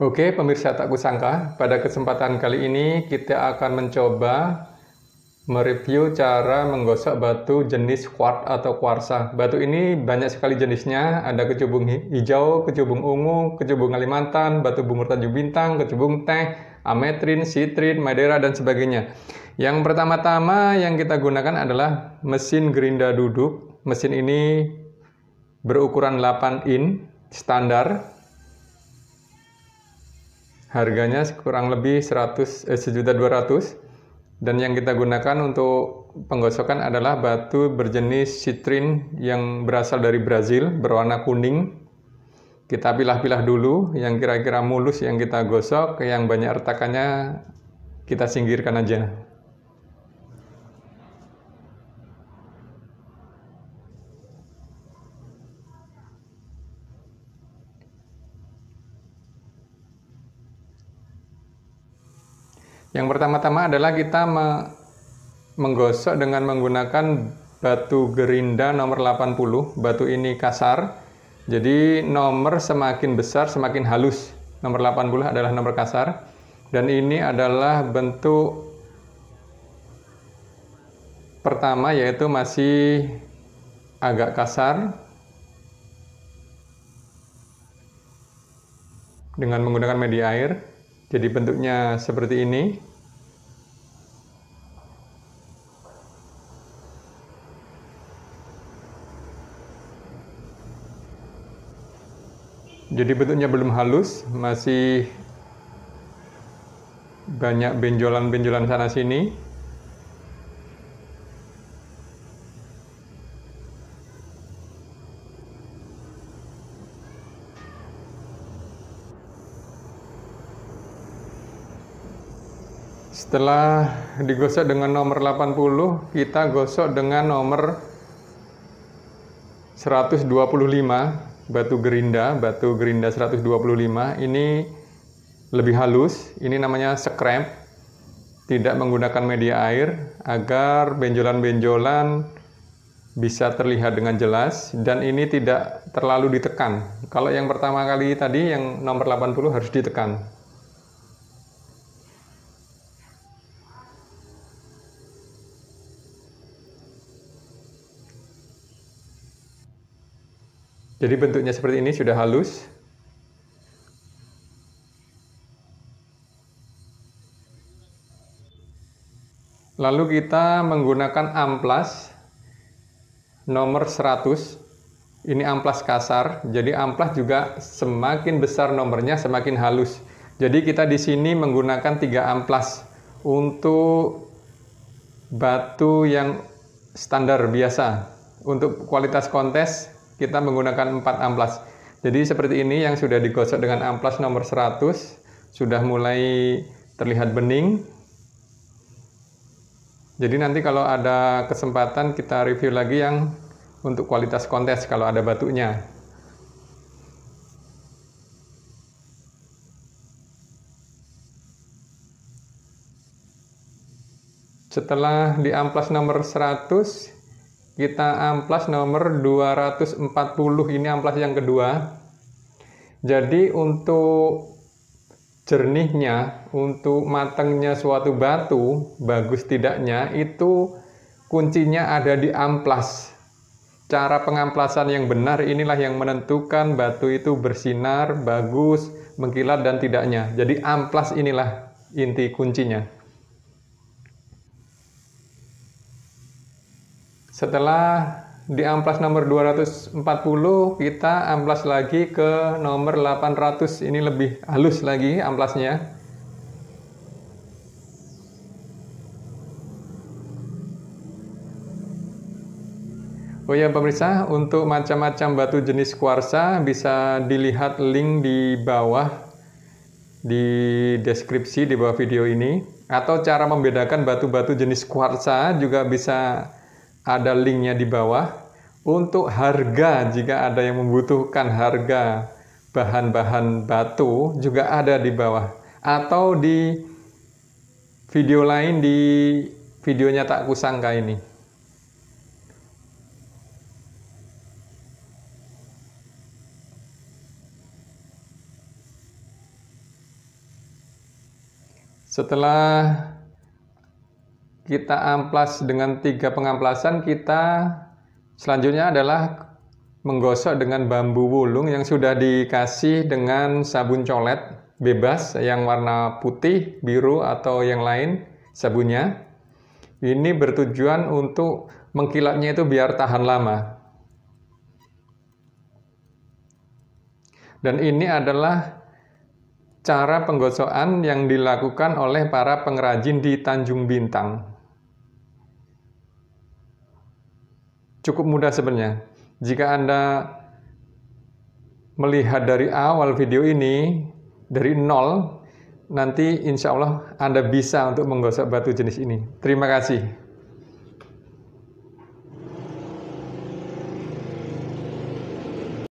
Oke, pemirsa tak kusangka, pada kesempatan kali ini kita akan mencoba mereview cara menggosok batu jenis quartz atau kuarsa. Batu ini banyak sekali jenisnya, ada kecubung hijau, kecubung ungu, kecubung Kalimantan, batu bungur Tanjung Bintang, kecubung teh, ametrin, sitrin, madera, dan sebagainya. Yang pertama-tama yang kita gunakan adalah mesin gerinda duduk. Mesin ini berukuran 8 in, standar, Harganya kurang lebih 100 eh, 1.200 dan yang kita gunakan untuk penggosokan adalah batu berjenis citrin yang berasal dari Brazil berwarna kuning. Kita pilah-pilah dulu yang kira-kira mulus yang kita gosok, yang banyak retakannya kita singkirkan aja. Yang pertama-tama adalah kita me menggosok dengan menggunakan batu gerinda nomor 80. Batu ini kasar, jadi nomor semakin besar semakin halus. Nomor 80 adalah nomor kasar dan ini adalah bentuk pertama yaitu masih agak kasar dengan menggunakan media air jadi bentuknya seperti ini. Jadi bentuknya belum halus, masih banyak benjolan-benjolan sana sini. Setelah digosok dengan nomor 80, kita gosok dengan nomor 125 batu gerinda, batu gerinda 125. Ini lebih halus, ini namanya scrap. Tidak menggunakan media air agar benjolan-benjolan bisa terlihat dengan jelas dan ini tidak terlalu ditekan. Kalau yang pertama kali tadi yang nomor 80 harus ditekan. Jadi bentuknya seperti ini sudah halus. Lalu kita menggunakan amplas nomor 100. Ini amplas kasar, jadi amplas juga semakin besar nomornya semakin halus. Jadi kita di sini menggunakan tiga amplas untuk batu yang standar biasa. Untuk kualitas kontes kita menggunakan 4 amplas. Jadi seperti ini yang sudah digosok dengan amplas nomor 100 sudah mulai terlihat bening. Jadi nanti kalau ada kesempatan kita review lagi yang untuk kualitas kontes kalau ada batunya Setelah di amplas nomor 100, kita amplas nomor 240 ini amplas yang kedua jadi untuk jernihnya untuk matangnya suatu batu bagus tidaknya itu kuncinya ada di amplas cara pengamplasan yang benar inilah yang menentukan batu itu bersinar bagus mengkilat dan tidaknya jadi amplas inilah inti kuncinya Setelah di amplas nomor 240 kita amplas lagi ke nomor 800 ini lebih halus lagi amplasnya Oh ya pemirsa untuk macam-macam batu jenis kuarsa bisa dilihat link di bawah di deskripsi di bawah video ini atau cara membedakan batu-batu jenis kuarsa juga bisa ada linknya di bawah. Untuk harga, jika ada yang membutuhkan harga bahan-bahan batu juga ada di bawah. Atau di video lain di videonya tak kusangka ini. Setelah kita amplas dengan tiga pengamplasan, kita selanjutnya adalah menggosok dengan bambu wulung yang sudah dikasih dengan sabun colet bebas yang warna putih, biru, atau yang lain sabunnya. Ini bertujuan untuk mengkilapnya itu biar tahan lama. Dan ini adalah cara penggosokan yang dilakukan oleh para pengrajin di Tanjung Bintang. cukup mudah sebenarnya. Jika Anda melihat dari awal video ini, dari nol, nanti insya Allah Anda bisa untuk menggosok batu jenis ini. Terima kasih.